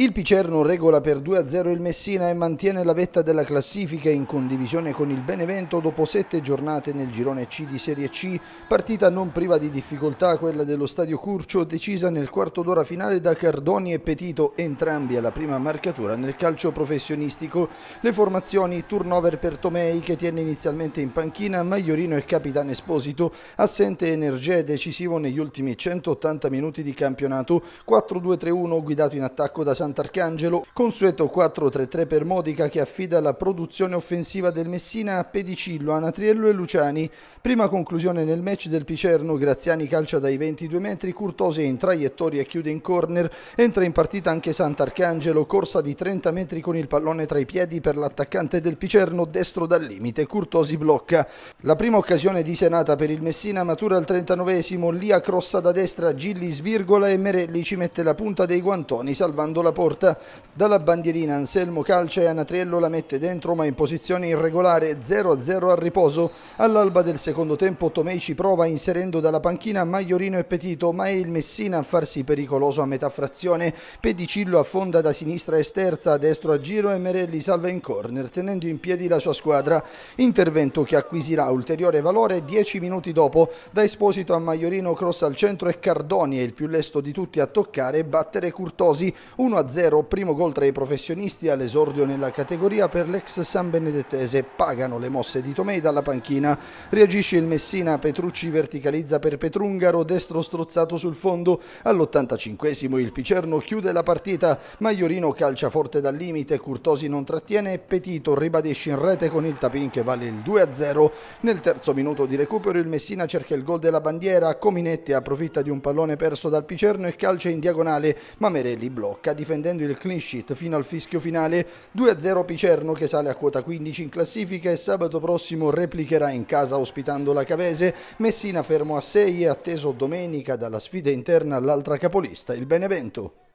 Il Picerno regola per 2-0 il Messina e mantiene la vetta della classifica in condivisione con il Benevento dopo sette giornate nel girone C di Serie C, partita non priva di difficoltà quella dello Stadio Curcio decisa nel quarto d'ora finale da Cardoni e Petito, entrambi alla prima marcatura nel calcio professionistico. Le formazioni turnover per Tomei che tiene inizialmente in panchina Maiorino e Capitano Esposito, assente Energia e decisivo negli ultimi 180 minuti di campionato, 4-2-3-1 guidato in attacco da San Sant'Arcangelo, consueto 4-3-3 per Modica che affida la produzione offensiva del Messina a Pedicillo, Anatriello e Luciani. Prima conclusione nel match del Picerno, Graziani calcia dai 22 metri, Curtose in traiettoria chiude in corner, entra in partita anche Sant'Arcangelo, corsa di 30 metri con il pallone tra i piedi per l'attaccante del Picerno destro dal limite, Curtosi blocca. La prima occasione di Senata per il Messina matura al 39esimo, Lia crossa da destra, Gilli svirgola e Merelli ci mette la punta dei guantoni salvando la porta dalla bandierina Anselmo calcia e Anatriello la mette dentro ma in posizione irregolare 0-0 al riposo. All'alba del secondo tempo Tomei ci prova inserendo dalla panchina Maiorino e Petito ma è il Messina a farsi pericoloso a metà frazione. Pedicillo affonda da sinistra e sterza, a destro a giro e Merelli salva in corner tenendo in piedi la sua squadra. Intervento che acquisirà ulteriore valore 10 minuti dopo. Da Esposito a Maiorino cross al centro e Cardoni è il più lesto di tutti a toccare e battere Curtosi 1-0 0 primo gol tra i professionisti all'esordio nella categoria per l'ex San Benedettese. Pagano le mosse di Tomei dalla panchina. Reagisce il Messina, Petrucci verticalizza per Petrungaro, destro strozzato sul fondo. All'85 il Picerno chiude la partita, Maiorino calcia forte dal limite, Curtosi non trattiene Petito ribadisce in rete con il tapin che vale il 2-0. Nel terzo minuto di recupero il Messina cerca il gol della bandiera, Cominetti approfitta di un pallone perso dal Picerno e calcia in diagonale, ma Merelli blocca difendendo prendendo il clean sheet fino al fischio finale. 2-0 Picerno che sale a quota 15 in classifica e sabato prossimo replicherà in casa ospitando la Cavese. Messina fermo a 6 e atteso domenica dalla sfida interna all'altra capolista, il Benevento.